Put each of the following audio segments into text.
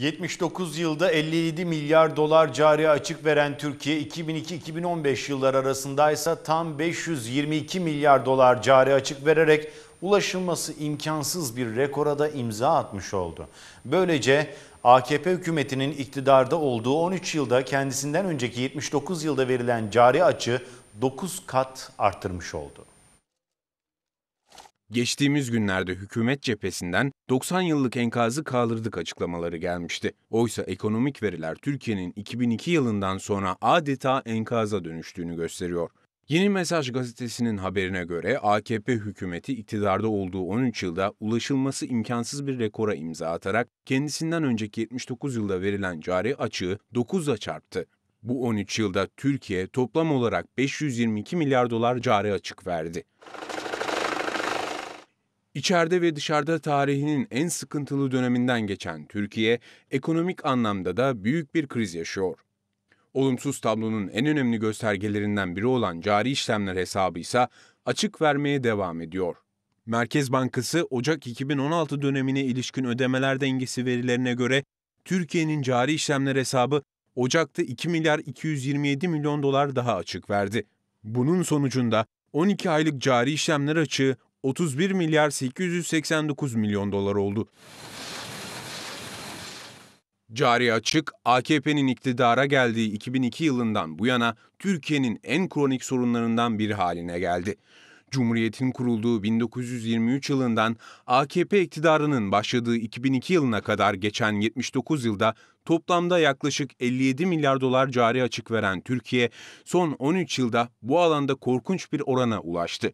79 yılda 57 milyar dolar cari açık veren Türkiye 2002-2015 yılları arasındaysa tam 522 milyar dolar cari açık vererek ulaşılması imkansız bir rekora da imza atmış oldu. Böylece AKP hükümetinin iktidarda olduğu 13 yılda kendisinden önceki 79 yılda verilen cari açı 9 kat arttırmış oldu. Geçtiğimiz günlerde hükümet cephesinden 90 yıllık enkazı kaldırdık açıklamaları gelmişti. Oysa ekonomik veriler Türkiye'nin 2002 yılından sonra adeta enkaza dönüştüğünü gösteriyor. Yeni Mesaj gazetesinin haberine göre AKP hükümeti iktidarda olduğu 13 yılda ulaşılması imkansız bir rekora imza atarak kendisinden önceki 79 yılda verilen cari açığı 9'a çarptı. Bu 13 yılda Türkiye toplam olarak 522 milyar dolar cari açık verdi. İçeride ve dışarıda tarihinin en sıkıntılı döneminden geçen Türkiye, ekonomik anlamda da büyük bir kriz yaşıyor. Olumsuz tablonun en önemli göstergelerinden biri olan cari işlemler hesabı ise açık vermeye devam ediyor. Merkez Bankası Ocak 2016 dönemine ilişkin ödemeler dengesi verilerine göre Türkiye'nin cari işlemler hesabı Ocak'ta 2 milyar 227 milyon dolar daha açık verdi. Bunun sonucunda 12 aylık cari işlemler açığı 31 milyar 889 milyon dolar oldu. Cari açık, AKP'nin iktidara geldiği 2002 yılından bu yana Türkiye'nin en kronik sorunlarından bir haline geldi. Cumhuriyet'in kurulduğu 1923 yılından AKP iktidarının başladığı 2002 yılına kadar geçen 79 yılda toplamda yaklaşık 57 milyar dolar cari açık veren Türkiye son 13 yılda bu alanda korkunç bir orana ulaştı.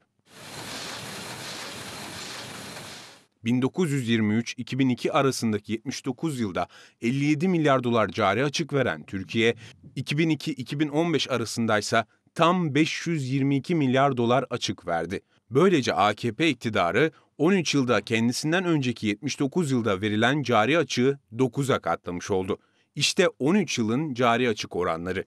1923-2002 arasındaki 79 yılda 57 milyar dolar cari açık veren Türkiye, 2002-2015 arasındaysa tam 522 milyar dolar açık verdi. Böylece AKP iktidarı 13 yılda kendisinden önceki 79 yılda verilen cari açığı 9'a katlamış oldu. İşte 13 yılın cari açık oranları.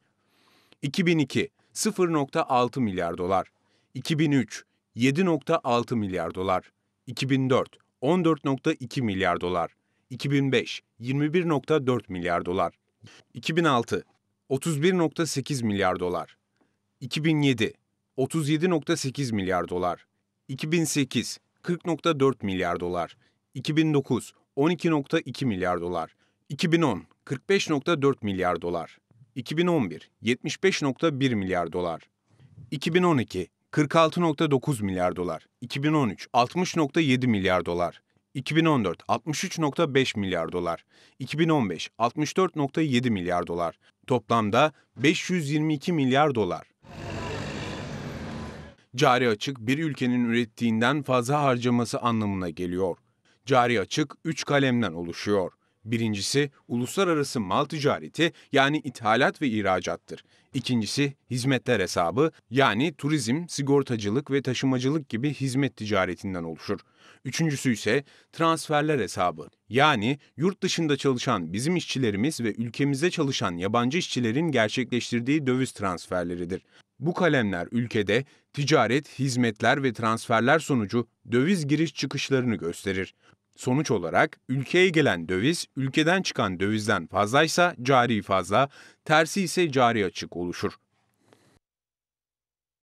2002 0.6 milyar dolar. 2003 7.6 milyar dolar. 2004 14.2 milyar dolar. 2005 21.4 milyar dolar. 2006 31.8 milyar dolar. 2007 37.8 milyar dolar. 2008 40.4 milyar dolar. 2009 12.2 milyar dolar. 2010 45.4 milyar dolar. 2011 75.1 milyar dolar. 2012 46.9 milyar dolar, 2013 60.7 milyar dolar, 2014 63.5 milyar dolar, 2015 64.7 milyar dolar, toplamda 522 milyar dolar. Cari açık bir ülkenin ürettiğinden fazla harcaması anlamına geliyor. Cari açık 3 kalemden oluşuyor. Birincisi uluslararası mal ticareti yani ithalat ve ihracattır. İkincisi hizmetler hesabı yani turizm, sigortacılık ve taşımacılık gibi hizmet ticaretinden oluşur. Üçüncüsü ise transferler hesabı yani yurt dışında çalışan bizim işçilerimiz ve ülkemizde çalışan yabancı işçilerin gerçekleştirdiği döviz transferleridir. Bu kalemler ülkede ticaret, hizmetler ve transferler sonucu döviz giriş çıkışlarını gösterir. Sonuç olarak ülkeye gelen döviz, ülkeden çıkan dövizden fazlaysa cari fazla, tersi ise cari açık oluşur.